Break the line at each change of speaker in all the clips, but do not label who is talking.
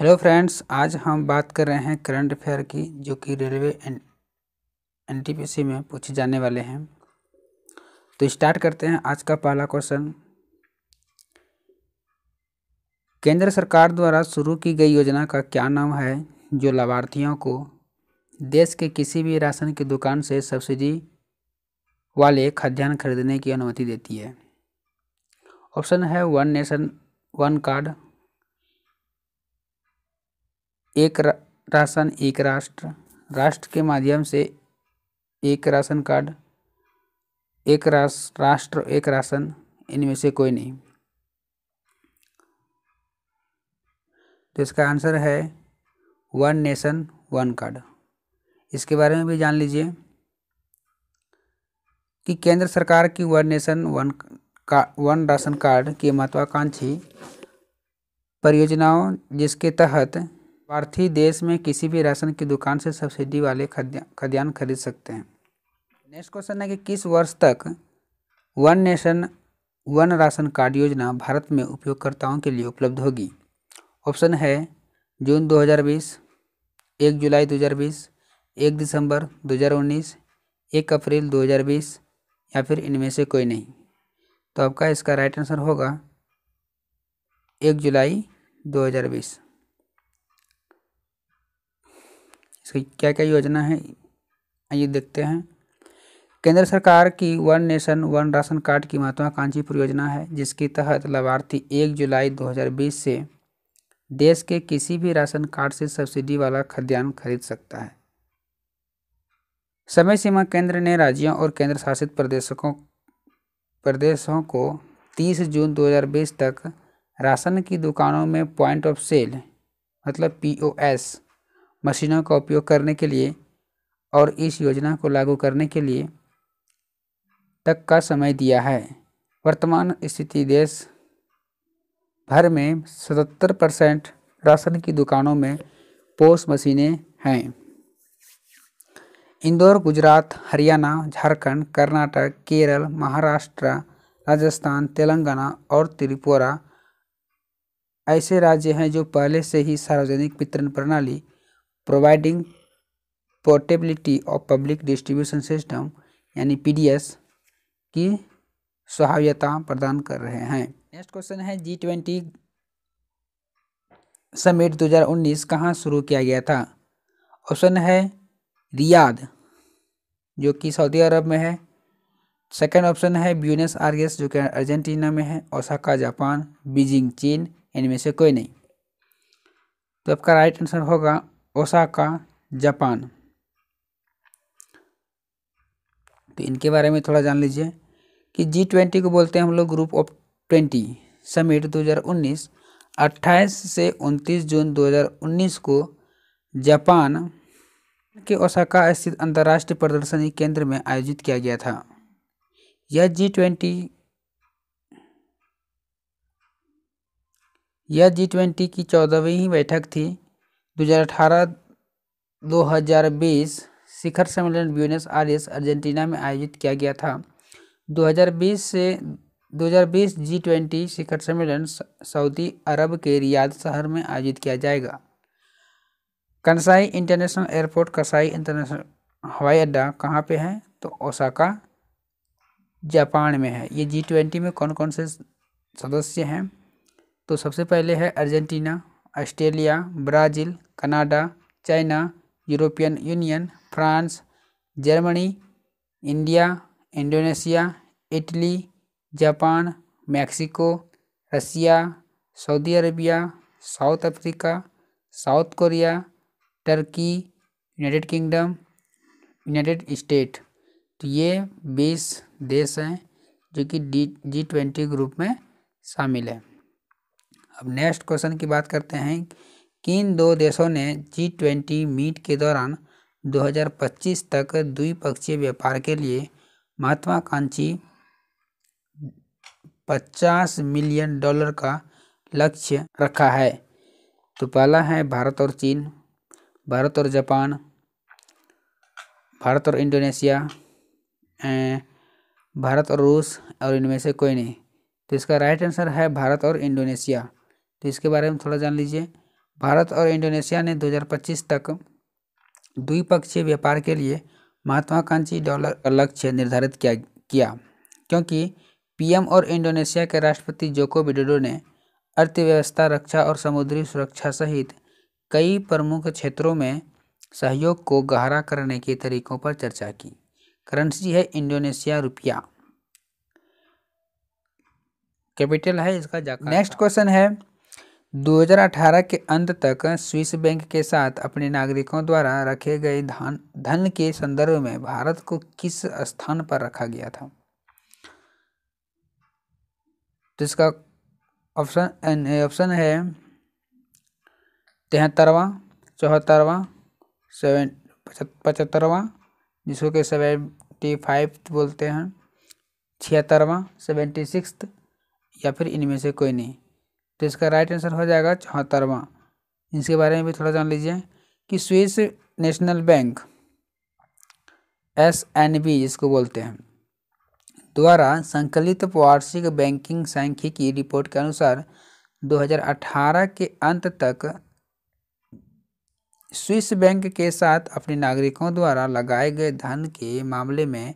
hello friends आज हम बात कर रहे हैं करंट अफेयर की जो कि रेलवे एन टी में पूछे जाने वाले हैं तो स्टार्ट करते हैं आज का पहला क्वेश्चन केंद्र सरकार द्वारा शुरू की गई योजना का क्या नाम है जो लाभार्थियों को देश के किसी भी राशन की दुकान से सब्सिडी वाले खाद्यान्न खरीदने की अनुमति देती है ऑप्शन है वन नेशन वन कार्ड एक राशन एक राष्ट्र राष्ट्र के माध्यम से एक राशन कार्ड एक राष्ट्र राष्ट्र एक राशन इनमें से कोई नहीं तो इसका आंसर है वन नेशन वन कार्ड इसके बारे में भी जान लीजिए कि केंद्र सरकार की वन नेशन वन का वन राशन कार्ड की महत्वाकांक्षी परियोजनाओं जिसके तहत लाभार्थी देश में किसी भी राशन की दुकान से सब्सिडी वाले खद्या खद्यान्न खरीद सकते हैं नेक्स्ट क्वेश्चन है कि किस वर्ष तक one nation one ration card योजना भारत में उपयोगकर्ताओं के लिए उपलब्ध होगी ऑप्शन है जून 2020, एक जुलाई 2020, एक दिसंबर 2019, एक अप्रैल 2020 या फिर इनमें से कोई नहीं तो आपका इसका राइट आंसर होगा एक जुलाई 2020 इसकी क्या क्या योजना है आइए देखते हैं केंद्र सरकार की one nation one ration card की महत्वाकांक्षी परियोजना है जिसके तहत लाभार्थी एक जुलाई 2020 से देश के किसी भी राशन कार्ड से सब्सिडी वाला खाद्यान्न खरीद सकता है समय सीमा केंद्र ने राज्यों और केंद्र शासित प्रदेशों प्रदेशों को 30 जून 2020 तक राशन की दुकानों में पॉइंट ऑफ सेल मतलब पीओएस मशीनों का उपयोग करने के लिए और इस योजना को लागू करने के लिए तक का समय दिया है वर्तमान स्थिति देश भर में 77 परसेंट राशन की दुकानों में पोस मशीनें हैं इंदौर गुजरात हरियाणा झारखंड, कर्नाटक केरल महाराष्ट्र राजस्थान तेलंगाना और त्रिपुरा ऐसे राज्य हैं जो पहले से ही सार्वजनिक वितरण प्रणाली providing portability of public distribution system यानी पीडीएस की सहायता प्रदान कर रहे हैं नेक्स्ट क्वेश्चन है जी ट्वेंटी समिट 2019 कहाँ शुरू किया गया था ऑप्शन है रियाद जो कि सऊदी अरब में है सेकंड ऑप्शन है ब्यूनस आर्गस जो कि अर्जेंटीना में है ओसाका जापान बीजिंग चीन इनमें से कोई नहीं तो आपका राइट आंसर होगा ओसाका जापान तो इनके बारे में थोड़ा जान लीजिए कि जी ट्वेंटी को बोलते हैं हम लोग ग्रुप ऑफ ट्वेंटी समिट 2019 28 से 29 जून 2019 को जापान के ओसाका स्थित अंतर्राष्ट्रीय प्रदर्शनी केंद्र में आयोजित किया गया था यह जी ट्वेंटी यह जी ट्वेंटी की चौदहवीं बैठक थी दो दो हज़ार अठारह हज़ार बीस शिखर सम्मेलन ब्यूनस आरिस अर्जेंटीना में आयोजित किया गया था दो हज़ार बीस से दो हज़ार बीस जी ट्वेंटी शिखर सम्मेलन सऊदी अरब के रियाद शहर में आयोजित किया जाएगा Kansai international airport Kansai international हवाई अड्डा कहाँ पे है तो ओसाका जापान में है ये जी ट्वेंटी में कौन कौन से सदस्य हैं तो सबसे पहले है Argentina Australia Brazil Canada China European Union France Germany India Indonesia Italy Japan Mexico Russia Saudi Arabia South Africa South Korea Turkey United Kingdom United State तो ये बीस देश हैं जो कि डी जी ट्वेंटी ग्रुप में शामिल है अब नेक्स्ट क्वेश्चन की बात करते हैं किन दो देशों ने जी ट्वेंटी मीट के दौरान 2025 तक द्विपक्षीय व्यापार के लिए महत्वाकांक्षी 50 मिलियन डॉलर का लक्ष्य रखा है तो पहला है भारत और चीन भारत और जापान भारत और इंडोनेशिया भारत और रूस और इनमें से कोई नहीं तो इसका राइट आंसर है भारत और इंडोनेशिया तो इसके बारे में थोड़ा जान लीजिए भारत और इंडोनेशिया ने 2025 तक द्विपक्षीय व्यापार के लिए महत्वाकांक्षी डॉलर का लक्ष्य निर्धारित किया किया क्योंकि पीएम और इंडोनेशिया के राष्ट्रपति जोको विडोडो ने अर्थव्यवस्था रक्षा और समुद्री सुरक्षा सहित कई प्रमुख क्षेत्रों में सहयोग को गहरा करने के तरीकों पर चर्चा की करेंसी है इंडोनेशिया रुपया कैपिटल है इसका नेक्स्ट क्वेश्चन है 2018 के अंत तक स्विस बैंक के साथ अपने नागरिकों द्वारा रखे गए धन धन के संदर्भ में भारत को किस स्थान पर रखा गया था तो इसका ऑप्शन ऑप्शन है तिहत्तरवा चौहत्तरवा सेवन पचहत्तरवा जिसको के सेवेंटी फाइव बोलते हैं छिहत्तरवा सेवेंटी सिक्स या फिर इनमें से कोई नहीं तो इसका राइट आंसर हो जाएगा चौहत्तरवा इसके बारे में भी थोड़ा जान लीजिए कि Swiss National Bank S N B जिसको बोलते हैं द्वारा संकलित वार्षिक बैंकिंग सांख्यिकी रिपोर्ट के अनुसार 2018 के अंत तक स्विस बैंक के साथ अपने नागरिकों द्वारा लगाए गए धन के मामले में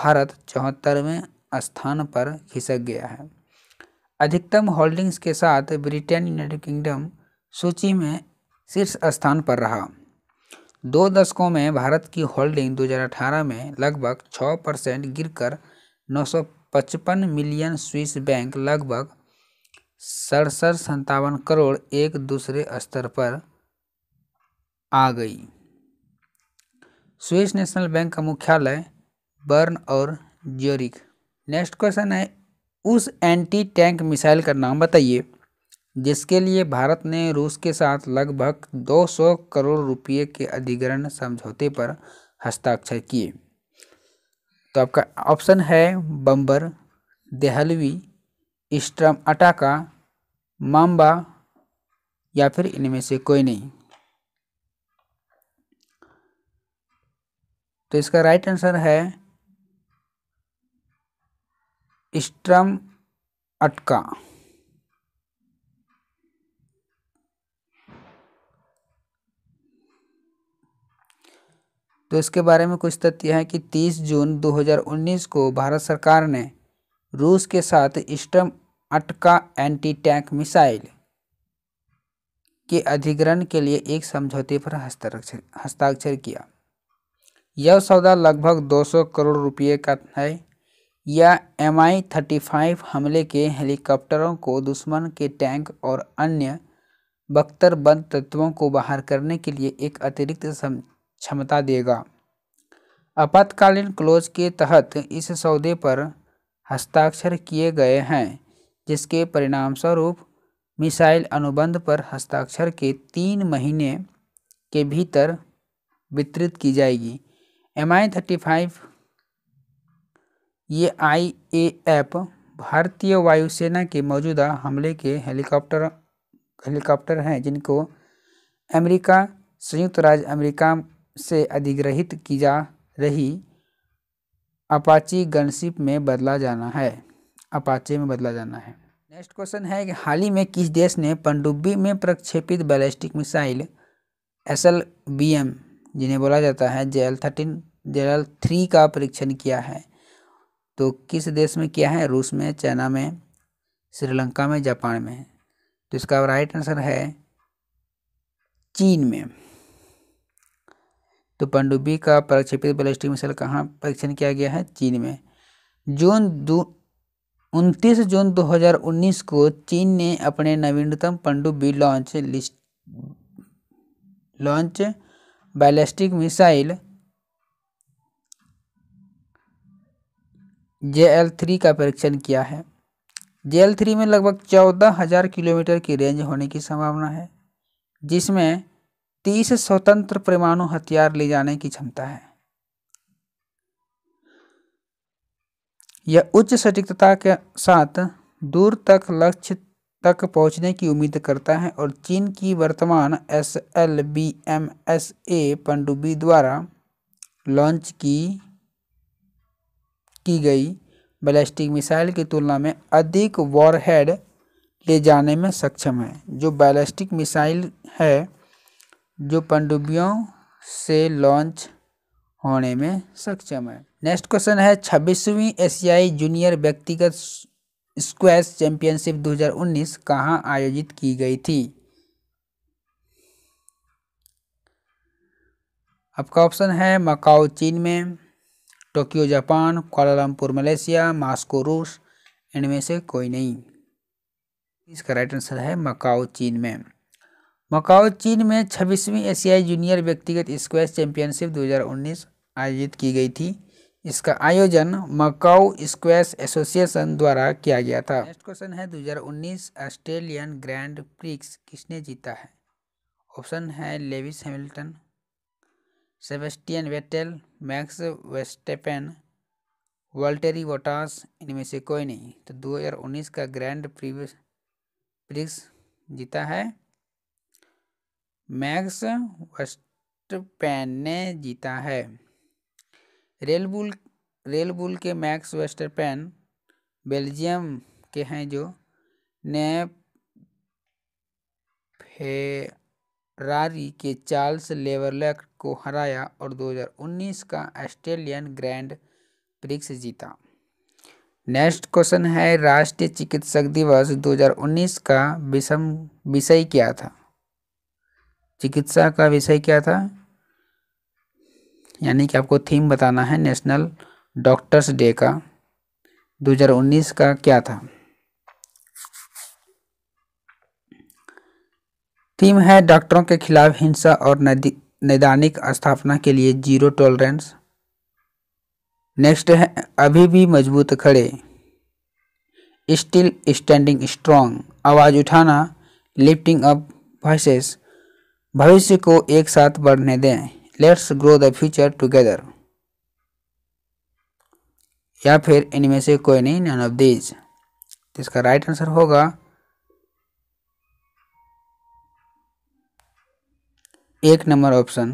भारत चौहत्तरवें स्थान पर खिसक गया है अधिकतम होल्डिंग्स के साथ ब्रिटेन यूनाइटेड किंगडम सूची में शीर्ष स्थान पर रहा दो दशकों में भारत की होल्डिंग 2018 में लगभग 6 परसेंट गिर कर मिलियन स्विस बैंक लगभग सड़सठ संतावन करोड़ एक दूसरे स्तर पर आ गई स्विस नेशनल बैंक का मुख्यालय बर्न और ज्योरिक नेक्स्ट क्वेश्चन है उस एंटी टैंक मिसाइल का नाम बताइए जिसके लिए भारत ने रूस के साथ लगभग 200 करोड़ रुपए के अधिग्रहण समझौते पर हस्ताक्षर किए तो आपका ऑप्शन है बम्बर देहलवी स्ट्रम अटाका माम्बा या फिर इनमें से कोई नहीं तो इसका राइट आंसर है स्ट्रम अटका तो इसके बारे में कुछ तथ्य है कि 30 जून 2019 को भारत सरकार ने रूस के साथ स्टम अटका एंटी टैंक मिसाइल के अधिग्रहण के लिए एक समझौते पर हस्ताक्षर हस्ताक्षर किया यह सौदा लगभग 200 करोड़ रुपए का है या आई थर्टी फाइव हमले के हेलीकॉप्टरों को दुश्मन के टैंक और अन्य बख्तरबंद तत्वों को बाहर करने के लिए एक अतिरिक्त क्षमता देगा आपातकालीन क्लोज के तहत इस सौदे पर हस्ताक्षर किए गए हैं जिसके परिणामस्वरूप मिसाइल अनुबंध पर हस्ताक्षर के तीन महीने के भीतर वितरित की जाएगी एम आई थर्टी फाइव ये आई ए एफ भारतीय वायुसेना के मौजूदा हमले के हेलीकॉप्टर हेलीकॉप्टर हैं जिनको अमेरिका संयुक्त राज्य अमेरिका से अधिग्रहित की जा रही अपाची गनशिप में बदला जाना है अपाचे में बदला जाना है नेक्स्ट क्वेश्चन है कि हाल ही में किस देश ने पनडुब्बी में प्रक्षेपित ballistic missile S L B M जिन्हें बोला जाता है J L thirteen J L three का परीक्षण किया है तो किस देश में क्या है रूस में चाइना में श्रीलंका में जापान में तो इसका राइट आंसर है चीन में तो पंडुबी का प्रक्षेपित बैलिस्टिक मिसाइल कहाँ परीक्षण किया गया है चीन में जून दो उनतीस जून 2019 को चीन ने अपने नवीनतम पंडुबी launch list launch ballistic missile J L three का परीक्षण किया है जे एल थ्री में लगभग चौदह हज़ार किलोमीटर की रेंज होने की संभावना है जिसमें तीस स्वतंत्र परमाणु हथियार ले जाने की क्षमता है यह उच्च सटीकता के साथ दूर तक लक्ष्य तक पहुंचने की उम्मीद करता है और चीन की वर्तमान S L B M S A पनडुब्बी द्वारा लॉन्च की की गई बैलिस्टिक मिसाइल की तुलना में अधिक वॉरहेड ले जाने में सक्षम है जो बैलिस्टिक मिसाइल है जो पनडुब्बियों से लॉन्च होने में सक्षम है नेक्स्ट क्वेश्चन है छब्बीसवीं एशियाई जूनियर व्यक्तिगत स्क्वैश चैंपियनशिप 2019 कहाँ आयोजित की गई थी आपका ऑप्शन है मकाओ चीन में Tokyo Japan Kuala Lumpur Malaysia Moscow रूस इनमें से कोई नहीं इसका राइट आंसर है मकाओ चीन में मकाओ चीन में छब्बीसवीं एशियाई जूनियर व्यक्तिगत स्क्वेस चैंपियनशिप 2019 आयोजित की गई थी इसका आयोजन मकाओ स्क्वैस एसोसिएशन द्वारा किया गया था नेक्स्ट क्वेश्चन है 2019 ऑस्ट्रेलियन ग्रैंड प्रिक्स किसने जीता है ऑप्शन है Lewis Hamilton Sebastian Vettel Max Verstappen Valtteri Bottas इनमें से कोई नहीं तो 2019 का ग्रैंड प्रिक्स जीता है मैक्स वेस्टपेन ने जीता है रेलबुल रेलबुल के मैक्स वेस्टरपैन बेल्जियम के हैं जो ने फे रारी के चार्ल्स लेवरलैक को हराया और 2019 का ऑस्ट्रेलियन ग्रैंड प्रिक्स जीता नेक्स्ट क्वेश्चन है राष्ट्रीय चिकित्सक दिवस 2019 का विषम विषय क्या था चिकित्सा का विषय क्या था यानी कि आपको थीम बताना है नेशनल डॉक्टर्स डे का 2019 का क्या था थीम है डॉक्टरों के खिलाफ हिंसा और नैदानिक स्थापना के लिए जीरो टॉलरेंस नेक्स्ट है अभी भी मजबूत खड़े स्टिल स्टैंडिंग स्ट्रॉन्ग आवाज़ उठाना लिफ्टिंग अप वॉइस भविष्य को एक साथ बढ़ने दें let's grow the future together या फिर इनमें से कोई नहीं नन ऑफ दीज इसका राइट आंसर होगा एक नंबर ऑप्शन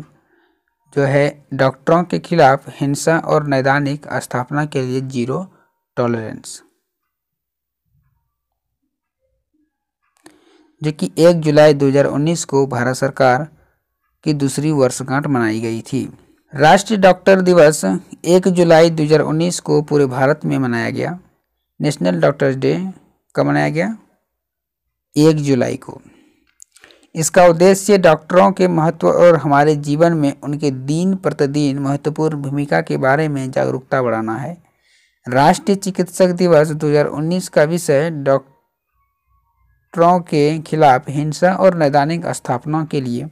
जो है डॉक्टरों के खिलाफ हिंसा और नैदानिक स्थापना के लिए जीरो टॉलरेंस जो कि एक जुलाई 2019 को भारत सरकार की दूसरी वर्षगांठ मनाई गई थी राष्ट्रीय डॉक्टर दिवस एक जुलाई 2019 को पूरे भारत में मनाया गया नेशनल डॉक्टर्स डे कब मनाया गया एक जुलाई को इसका उद्देश्य डॉक्टरों के महत्व और हमारे जीवन में उनके दिन प्रतिदिन महत्वपूर्ण भूमिका के बारे में जागरूकता बढ़ाना है राष्ट्रीय चिकित्सक दिवस 2019 का विषय डॉक्टरों के खिलाफ हिंसा और नैदानिक स्थापना के लिए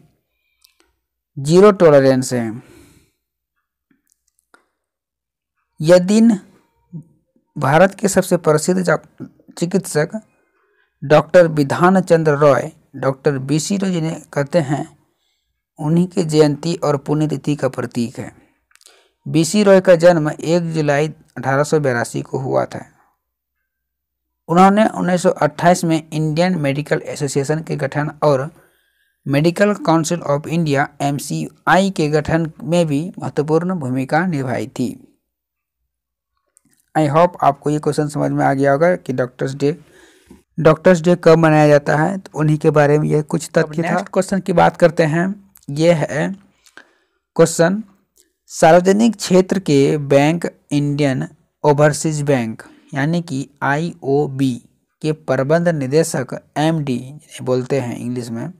जीरो टॉलरेंस है यह दिन भारत के सबसे प्रसिद्ध चिकित्सक doctor Vidhan Chandra Roy doctor B C ji ने कहते हैं उन्हीं की जयंती और पुण्यतिथि का प्रतीक है बी सी रॉय का जन्म 1 जुलाई अठारह को हुआ था उन्होंने 1928 में इंडियन मेडिकल एसोसिएशन के गठन और medical council of India M के गठन में भी महत्वपूर्ण भूमिका निभाई थी आई होप आपको ये क्वेश्चन समझ में आ गया होगा कि डॉक्टर्स डे डॉक्टर्स डे कब मनाया जाता है तो उन्हीं के बारे में ये कुछ तथ्य था क्वेश्चन की बात करते हैं ये है क्वेश्चन सार्वजनिक क्षेत्र के बैंक इंडियन ओवरसीज बैंक यानी कि आईओबी के प्रबंध निदेशक एमडी जिन्हें बोलते हैं इंग्लिश में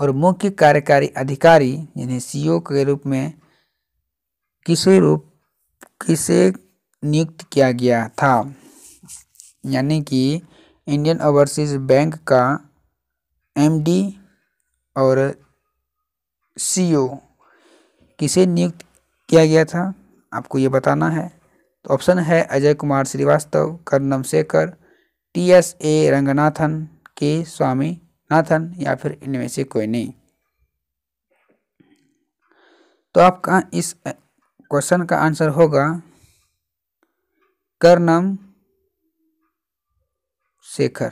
और मुख्य कार्यकारी अधिकारी जिन्हें सीईओ के रूप में किसी रूप किसे नियुक्त किया गया था यानी कि इंडियन ओवरसीज बैंक का एमडी और सीईओ किसे नियुक्त किया गया था आपको ये बताना है तो ऑप्शन है Ajay Kumar Srivastava Karnam Sekhar T S A Ranganathan K Swami Nathan या फिर इनमें से कोई नहीं तो आपका इस क्वेश्चन का आंसर होगा कर्नम शेखर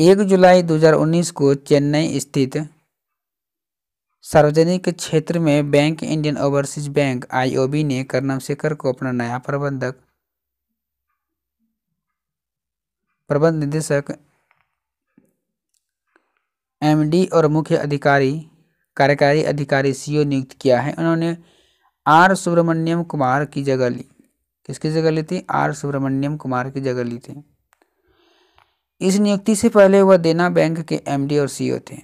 एक जुलाई 2019 को चेन्नई स्थित सार्वजनिक क्षेत्र में bank Indian Overseas Bank IOB ने कर्नम शेखर को अपना नया प्रबंधक प्रबंध निदेशक एमडी और मुख्य अधिकारी कार्यकारी अधिकारी सीईओ नियुक्त किया है उन्होंने आर सुब्रमण्यम कुमार की जगह ली किसकी जगह ली थी आर सुब्रमण्यम कुमार की जगह ली थी इस नियुक्ति से पहले वह देना बैंक के एमडी और सीईओ e थे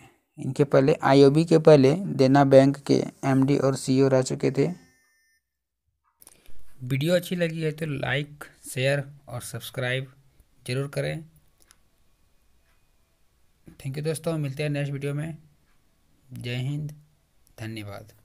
इनके पहले आईओबी के पहले देना बैंक के एमडी और सीईओ e रह चुके थे वीडियो अच्छी लगी है तो लाइक शेयर और सब्सक्राइब ज़रूर करें थैंक यू दोस्तों मिलते हैं नेक्स्ट वीडियो में जय हिंद धन्यवाद